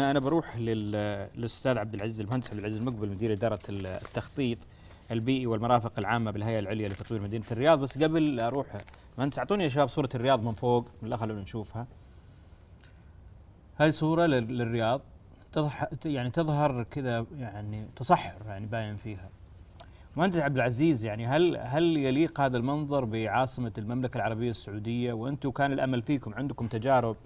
انا بروح للاستاذ عبد العزيز المهندس عبد العزيز المقبل مدير اداره التخطيط البيئي والمرافق العامه بالهيئه العليا لتطوير مدينه الرياض بس قبل اروح مهندس اعطوني يا شباب صوره الرياض من فوق الاخر خلونا نشوفها هاي صوره للرياض تضح يعني تظهر كذا يعني تصحر يعني باين فيها مهندس عبد العزيز يعني هل هل يليق هذا المنظر بعاصمه المملكه العربيه السعوديه وانتم كان الامل فيكم عندكم تجارب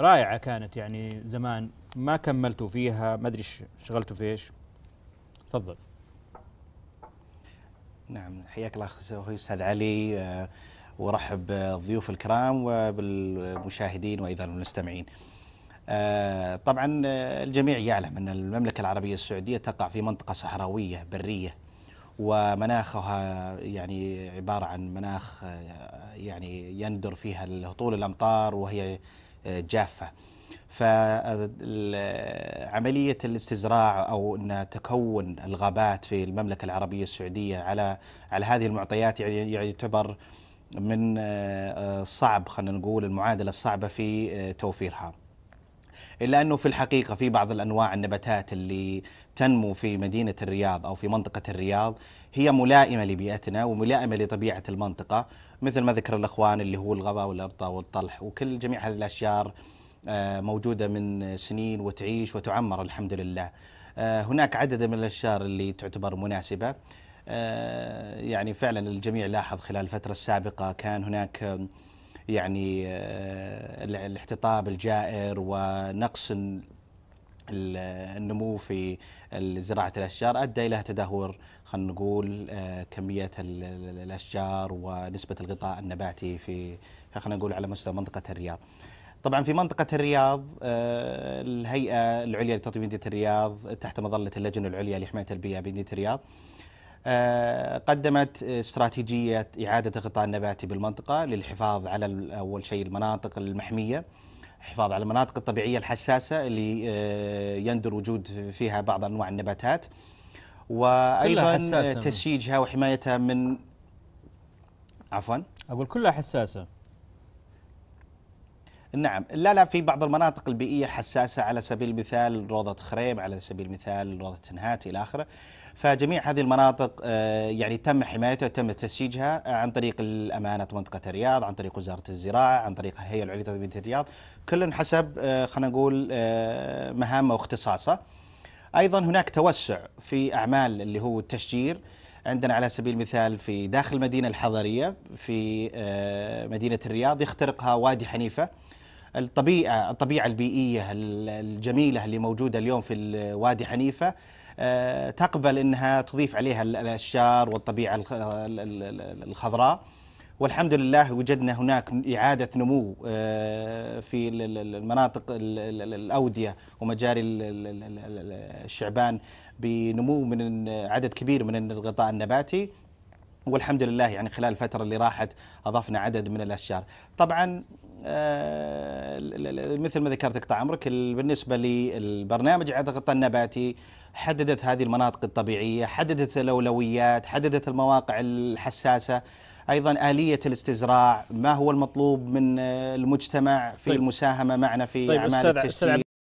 رائعه كانت يعني زمان ما كملتوا فيها ما ادري شغلتوا في ايش تفضل نعم حياك الله اخوي استاذ علي وارحب آه، ورحب بالضيوف الكرام وبالمشاهدين وايضا المستمعين آه، طبعا الجميع يعلم ان المملكه العربيه السعوديه تقع في منطقه صحراويه بريه ومناخها يعني عباره عن مناخ آه، يعني يندر فيها طول الامطار وهي جافه فعملية الاستزراع أو أن تكون الغابات في المملكة العربية السعودية على على هذه المعطيات يعني يعتبر من آه، آه، صعب خلينا نقول المعادلة الصعبة في آه، توفيرها إلا أنه في الحقيقة في بعض الأنواع النباتات اللي تنمو في مدينة الرياض أو في منطقة الرياض هي ملائمة لبيئتنا وملائمة لطبيعة المنطقة مثل ما ذكر الأخوان اللي هو الغضا والأرطة والطلح وكل جميع هذه الأشجار آه، موجودة من سنين وتعيش وتعمر الحمد لله آه، هناك عدد من الأشجار اللي تعتبر مناسبة آه، يعني فعلا الجميع لاحظ خلال الفترة السابقة كان هناك يعني الاحتطاب الجائر ونقص النمو في زراعة الأشجار أدى إلى تدهور خلينا نقول كمية الأشجار ونسبة الغطاء النباتي في خلينا نقول على مستوى منطقة الرياض. طبعا في منطقة الرياض آه، الهيئة العليا لتطوير مدينة الرياض تحت مظلة اللجنة العليا لحماية البيئة بمدينة الرياض آه، قدمت استراتيجية إعادة الغطاء النباتي بالمنطقة للحفاظ على أول شيء المناطق المحمية الحفاظ على المناطق الطبيعية الحساسة اللي آه، يندر وجود فيها بعض أنواع النباتات وأيضا تسييجها وحمايتها من عفوا أقول كلها حساسة نعم لا لا في بعض المناطق البيئية حساسة على سبيل المثال روضة خريم على سبيل المثال روضة تنهات إلى آخره فجميع هذه المناطق آه، يعني تم حمايتها وتم تسييجها آه، عن طريق الأمانة منطقة الرياض عن طريق وزارة الزراعة عن طريق الهيئة العليا لتنمية الرياض كل حسب آه، خلينا نقول مهامه واختصاصه أيضا هناك توسع في أعمال اللي هو التشجير عندنا على سبيل المثال في داخل المدينة الحضرية في آه، مدينة الرياض يخترقها وادي حنيفة الطبيعة الطبيعة البيئية الجميلة اللي موجودة اليوم في وادي حنيفة آه، تقبل أنها تضيف عليها الأشجار والطبيعة الخضراء والحمد لله وجدنا هناك إعادة نمو آه، في المناطق الأودية ومجاري الشعبان بنمو من عدد كبير من الغطاء النباتي والحمد لله يعني خلال الفترة اللي راحت أضفنا عدد من الأشجار طبعا آه، مثل ما ذكرت قطع عمرك بالنسبة للبرنامج عدد قطع النباتي حددت هذه المناطق الطبيعية حددت الأولويات حددت المواقع الحساسة ايضا اليه الاستزراع ما هو المطلوب من المجتمع في طيب. المساهمه معنا في طيب اعمال التشجيع